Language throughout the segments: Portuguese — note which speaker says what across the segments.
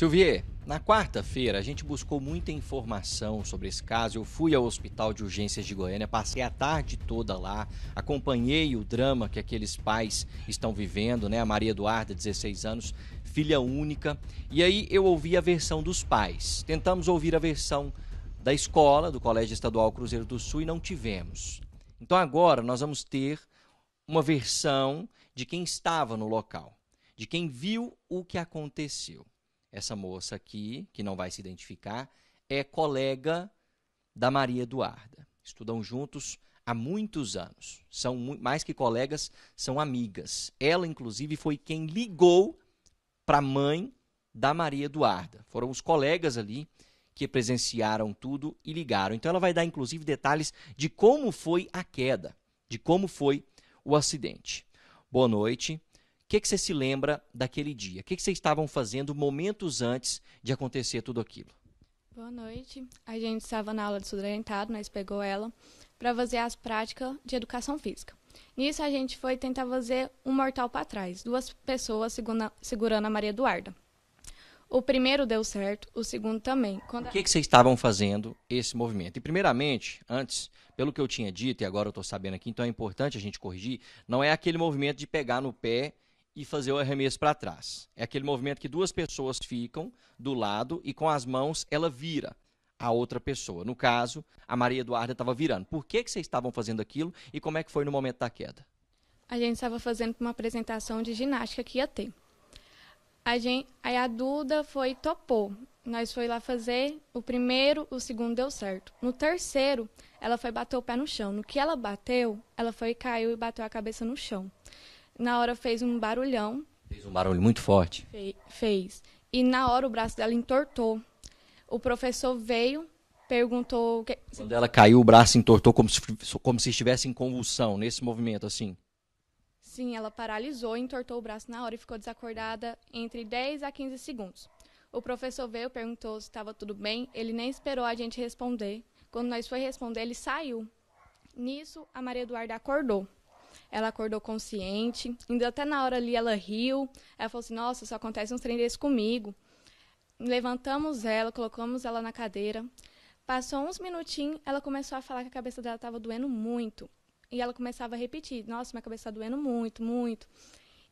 Speaker 1: Silvier, na quarta-feira, a gente buscou muita informação sobre esse caso. Eu fui ao Hospital de Urgências de Goiânia, passei a tarde toda lá, acompanhei o drama que aqueles pais estão vivendo, né? A Maria Eduarda, 16 anos, filha única. E aí eu ouvi a versão dos pais. Tentamos ouvir a versão da escola, do Colégio Estadual Cruzeiro do Sul, e não tivemos. Então agora nós vamos ter uma versão de quem estava no local, de quem viu o que aconteceu. Essa moça aqui, que não vai se identificar, é colega da Maria Eduarda. Estudam juntos há muitos anos. São mais que colegas, são amigas. Ela, inclusive, foi quem ligou para a mãe da Maria Eduarda. Foram os colegas ali que presenciaram tudo e ligaram. Então, ela vai dar, inclusive, detalhes de como foi a queda, de como foi o acidente. Boa noite que, que você se lembra daquele dia? O que, que vocês estavam fazendo momentos antes de acontecer tudo aquilo?
Speaker 2: Boa noite. A gente estava na aula de sudorientado, nós pegou ela para fazer as práticas de educação física. Nisso a gente foi tentar fazer um mortal para trás, duas pessoas segurando a Maria Eduarda. O primeiro deu certo, o segundo também. Quando... O que, que
Speaker 1: vocês estavam fazendo esse movimento? E primeiramente, antes, pelo que eu tinha dito e agora eu estou sabendo aqui, então é importante a gente corrigir, não é aquele movimento de pegar no pé e fazer o arremesso para trás. É aquele movimento que duas pessoas ficam do lado e com as mãos ela vira a outra pessoa. No caso, a Maria Eduarda estava virando. Por que, que vocês estavam fazendo aquilo e como é que foi no momento da queda?
Speaker 2: A gente estava fazendo uma apresentação de ginástica que ia ter. A gente, aí a Duda foi topou. Nós foi lá fazer o primeiro, o segundo deu certo. No terceiro, ela foi bater o pé no chão. No que ela bateu, ela foi caiu e bateu a cabeça no chão. Na hora fez um barulhão.
Speaker 1: Fez um barulho muito forte?
Speaker 2: fez. E na hora o braço dela entortou. O professor veio, perguntou. Que... Quando
Speaker 1: ela caiu, o braço entortou como se, como se estivesse em convulsão, nesse movimento assim?
Speaker 2: Sim, ela paralisou, entortou o braço na hora e ficou desacordada entre 10 a 15 segundos. O professor veio, perguntou se estava tudo bem, ele nem esperou a gente responder. Quando nós foi responder, ele saiu. Nisso, a Maria Eduarda acordou. Ela acordou consciente, ainda até na hora ali ela riu. Ela falou assim: Nossa, só acontece uns treinos desse comigo. Levantamos ela, colocamos ela na cadeira. Passou uns minutinhos, ela começou a falar que a cabeça dela estava doendo muito. E ela começava a repetir: Nossa, minha cabeça está doendo muito, muito.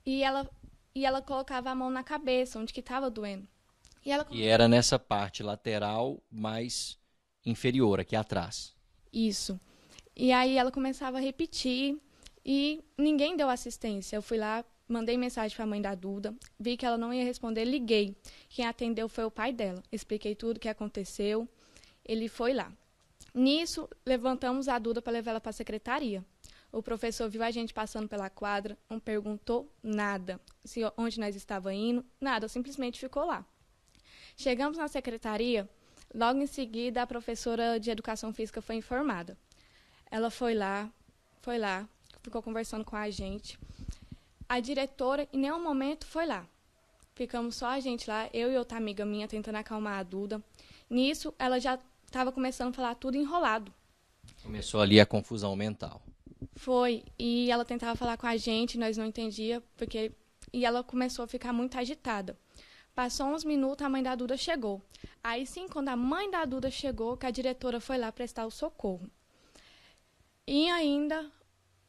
Speaker 2: E ela, e ela colocava a mão na cabeça, onde que estava doendo. E, ela... e
Speaker 1: era nessa parte lateral mais inferior, aqui atrás.
Speaker 2: Isso. E aí ela começava a repetir e ninguém deu assistência. Eu fui lá, mandei mensagem para a mãe da Duda, vi que ela não ia responder, liguei. Quem atendeu foi o pai dela. Expliquei tudo o que aconteceu. Ele foi lá. Nisso, levantamos a Duda para levar ela para a secretaria. O professor viu a gente passando pela quadra, não perguntou nada se onde nós estava indo, nada, simplesmente ficou lá. Chegamos na secretaria, logo em seguida a professora de educação física foi informada. Ela foi lá, foi lá, ficou conversando com a gente. A diretora, em nenhum momento, foi lá. Ficamos só a gente lá, eu e outra amiga minha, tentando acalmar a Duda. Nisso, ela já estava começando a falar tudo enrolado.
Speaker 1: Começou ali a confusão mental.
Speaker 2: Foi, e ela tentava falar com a gente, nós não entendia, porque e ela começou a ficar muito agitada. Passou uns minutos, a mãe da Duda chegou. Aí sim, quando a mãe da Duda chegou, que a diretora foi lá prestar o socorro. E ainda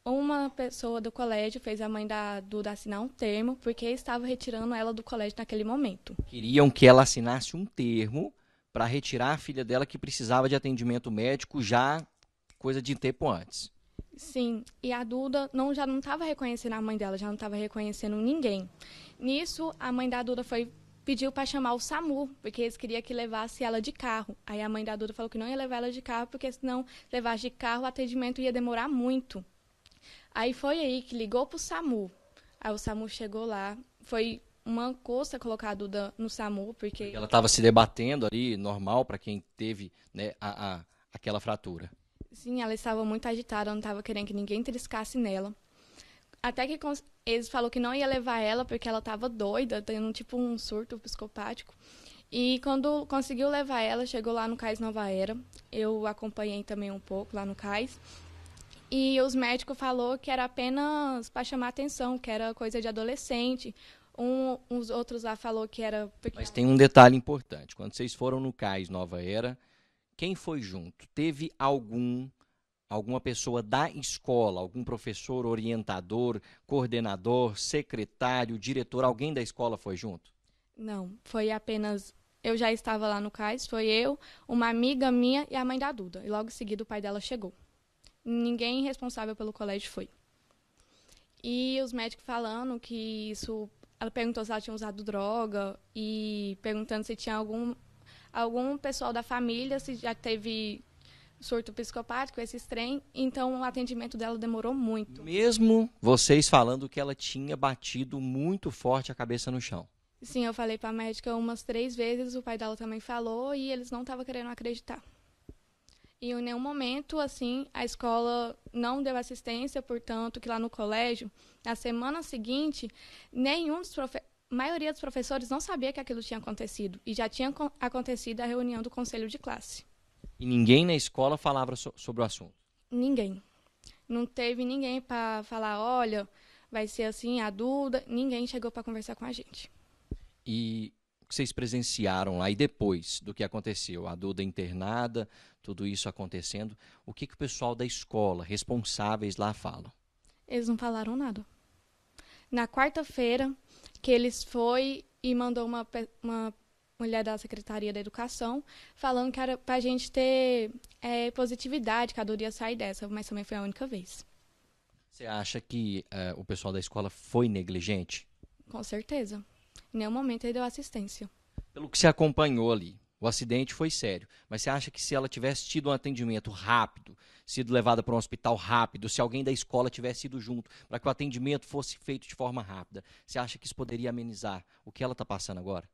Speaker 2: uma pessoa do colégio fez a mãe da Duda assinar um termo, porque estava retirando ela do colégio naquele momento.
Speaker 1: Queriam que ela assinasse um termo para retirar a filha dela que precisava de atendimento médico já coisa de tempo antes.
Speaker 2: Sim, e a Duda não, já não estava reconhecendo a mãe dela, já não estava reconhecendo ninguém. Nisso, a mãe da Duda foi pediu para chamar o SAMU, porque eles queriam que levasse ela de carro. Aí a mãe da Duda falou que não ia levar ela de carro, porque senão levar de carro o atendimento ia demorar muito. Aí foi aí que ligou pro SAMU. Aí o SAMU chegou lá, foi uma coça colocada no SAMU, porque... Ela estava se
Speaker 1: debatendo ali, normal, para quem teve né, a, a, aquela fratura.
Speaker 2: Sim, ela estava muito agitada, não estava querendo que ninguém triscasse nela. Até que eles falou que não ia levar ela, porque ela estava doida, tendo tipo um surto psicopático. E quando conseguiu levar ela, chegou lá no Cais Nova Era. Eu acompanhei também um pouco lá no Cais. E os médicos falou que era apenas para chamar atenção, que era coisa de adolescente. Um, uns outros lá falou que era.
Speaker 1: Porque... Mas tem um detalhe importante. Quando vocês foram no Cais Nova Era, quem foi junto? Teve algum alguma pessoa da escola, algum professor, orientador, coordenador, secretário, diretor, alguém da escola foi junto?
Speaker 2: Não, foi apenas eu já estava lá no cais, foi eu, uma amiga minha e a mãe da Duda. E logo em seguida o pai dela chegou. Ninguém responsável pelo colégio foi. E os médicos falando que isso. Ela perguntou se ela tinha usado droga e perguntando se tinha algum, algum pessoal da família, se já teve surto psicopático, esses trem. Então o atendimento dela demorou muito. Mesmo
Speaker 1: vocês falando que ela tinha batido muito forte a cabeça no chão.
Speaker 2: Sim, eu falei para a médica umas três vezes, o pai dela também falou e eles não estavam querendo acreditar. E em nenhum momento, assim, a escola não deu assistência, portanto, que lá no colégio, na semana seguinte, nenhum dos profe... maioria dos professores não sabia que aquilo tinha acontecido. E já tinha acontecido a reunião do conselho de classe.
Speaker 1: E ninguém na escola falava so sobre o assunto?
Speaker 2: Ninguém. Não teve ninguém para falar, olha, vai ser assim, a Duda. Ninguém chegou para conversar com a gente.
Speaker 1: E que vocês presenciaram lá e depois do que aconteceu, a Duda internada, tudo isso acontecendo, o que, que o pessoal da escola, responsáveis lá, falam?
Speaker 2: Eles não falaram nada. Na quarta-feira, que eles foi e mandou uma, uma mulher da Secretaria da Educação falando que era para a gente ter é, positividade, que a Duda ia sair dessa, mas também foi a única vez.
Speaker 1: Você acha que uh, o pessoal da escola foi negligente?
Speaker 2: Com certeza. Em nenhum momento ele deu assistência.
Speaker 1: Pelo que se acompanhou ali, o acidente foi sério, mas você acha que se ela tivesse tido um atendimento rápido, sido levada para um hospital rápido, se alguém da escola tivesse ido junto, para que o atendimento fosse feito de forma rápida, você acha que isso poderia amenizar o que ela está passando agora?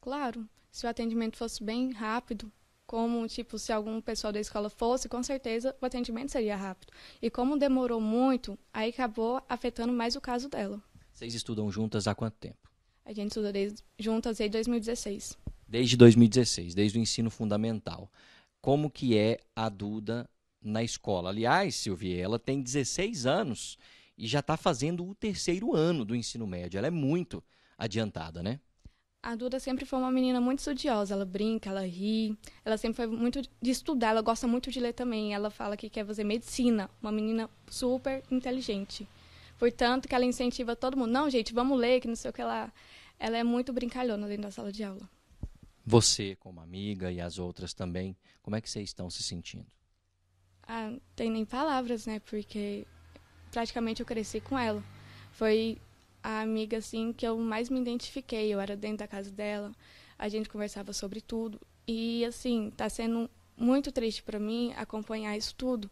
Speaker 2: Claro, se o atendimento fosse bem rápido, como tipo se algum pessoal da escola fosse, com certeza o atendimento seria rápido. E como demorou muito, aí acabou afetando mais o caso dela.
Speaker 1: Vocês estudam juntas há quanto tempo?
Speaker 2: A gente estuda desde, juntas desde 2016.
Speaker 1: Desde 2016, desde o ensino fundamental. Como que é a Duda na escola? Aliás, Silvia, ela tem 16 anos e já está fazendo o terceiro ano do ensino médio. Ela é muito adiantada, né?
Speaker 2: A Duda sempre foi uma menina muito estudiosa. Ela brinca, ela ri. Ela sempre foi muito de estudar. Ela gosta muito de ler também. Ela fala que quer fazer medicina. Uma menina super inteligente. Portanto, que ela incentiva todo mundo. Não, gente, vamos ler, que não sei o que Ela ela é muito brincalhona dentro da sala de aula.
Speaker 1: Você, como amiga e as outras também, como é que vocês estão se sentindo?
Speaker 2: Ah, tem nem palavras, né? Porque praticamente eu cresci com ela. Foi a amiga assim que eu mais me identifiquei. Eu era dentro da casa dela, a gente conversava sobre tudo e assim tá sendo muito triste para mim acompanhar isso tudo.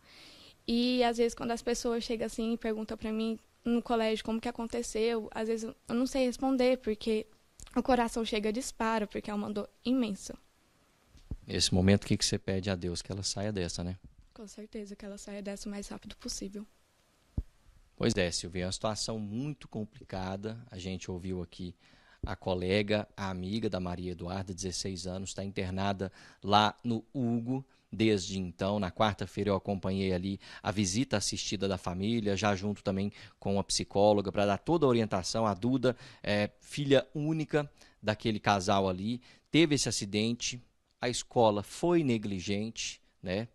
Speaker 2: E às vezes quando as pessoas chegam assim e perguntam para mim no colégio, como que aconteceu. Às vezes eu não sei responder, porque o coração chega a disparo, porque é uma dor imensa.
Speaker 1: Nesse momento, o que, que você pede a Deus? Que ela saia dessa, né?
Speaker 2: Com certeza, que ela saia dessa o mais rápido possível.
Speaker 1: Pois é, Silvia, é uma situação muito complicada. A gente ouviu aqui a colega, a amiga da Maria Eduarda, 16 anos, está internada lá no Hugo desde então. Na quarta-feira eu acompanhei ali a visita assistida da família, já junto também com a psicóloga, para dar toda a orientação. A Duda é filha única daquele casal ali, teve esse acidente, a escola foi negligente, né?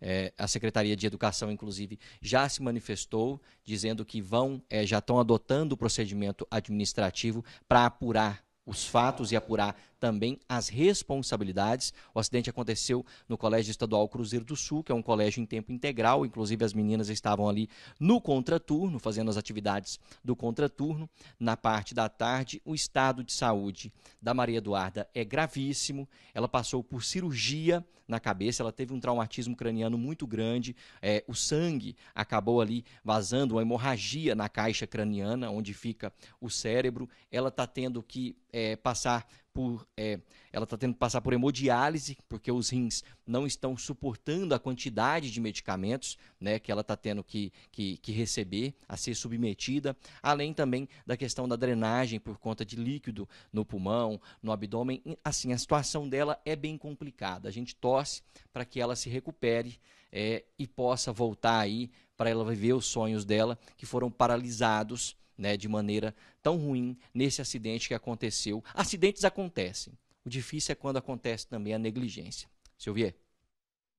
Speaker 1: É, a Secretaria de Educação, inclusive, já se manifestou dizendo que vão, é, já estão adotando o procedimento administrativo para apurar os fatos e apurar também as responsabilidades. O acidente aconteceu no Colégio Estadual Cruzeiro do Sul, que é um colégio em tempo integral, inclusive as meninas estavam ali no contraturno, fazendo as atividades do contraturno. Na parte da tarde, o estado de saúde da Maria Eduarda é gravíssimo, ela passou por cirurgia na cabeça, ela teve um traumatismo craniano muito grande, é, o sangue acabou ali vazando, uma hemorragia na caixa craniana, onde fica o cérebro, ela está tendo que é, passar por, é, ela está tendo que passar por hemodiálise, porque os rins não estão suportando a quantidade de medicamentos né, que ela está tendo que, que, que, receber, a ser submetida, além também da questão da drenagem por conta de líquido no pulmão, no abdômen. Assim, a situação dela é bem complicada. A gente torce para que ela se recupere é, e possa voltar aí para ela viver os sonhos dela, que foram paralisados né, de maneira tão ruim nesse acidente que aconteceu. Acidentes acontecem. O difícil é quando acontece também a negligência. Silvier.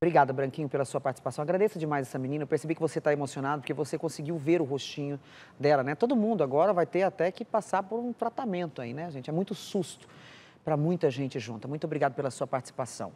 Speaker 1: Obrigada, Branquinho, pela sua participação. Agradeço demais essa menina. Eu percebi que você está emocionado porque você conseguiu ver o rostinho dela, né? Todo mundo agora vai ter até que passar por um tratamento aí, né, gente? É muito susto para muita gente junta. Muito obrigado pela sua participação.